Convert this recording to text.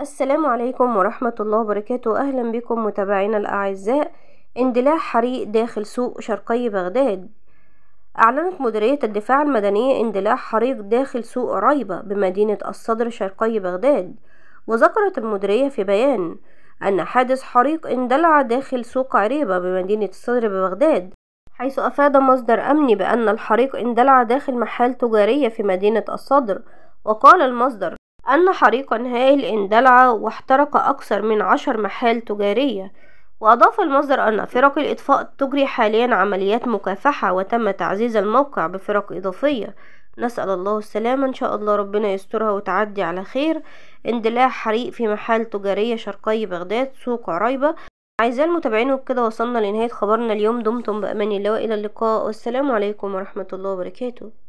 السلام عليكم ورحمة الله وبركاته أهلا بكم متابعينا الأعزاء اندلاع حريق داخل سوق شرقي بغداد أعلنت مديرية الدفاع المدنية اندلاع حريق داخل سوق ريبة بمدينة الصدر شرقي بغداد وذكرت المديرية في بيان أن حادث حريق اندلع داخل سوق عريبة بمدينة الصدر ببغداد حيث أفاد مصدر أمني بأن الحريق اندلع داخل محال تجارية في مدينة الصدر وقال المصدر أن حريقا هائل اندلع واحترق أكثر من عشر محال تجارية وأضاف المصدر أن فرق الإطفاء تجري حاليا عمليات مكافحة وتم تعزيز الموقع بفرق إضافية نسأل الله السلامة إن شاء الله ربنا يسترها وتعدي على خير اندلاع حريق في محال تجارية شرقي بغداد سوق عريبة أعزائي المتابعين وبكده وصلنا لنهاية خبرنا اليوم دمتم بأمان الله وإلى اللقاء والسلام عليكم ورحمة الله وبركاته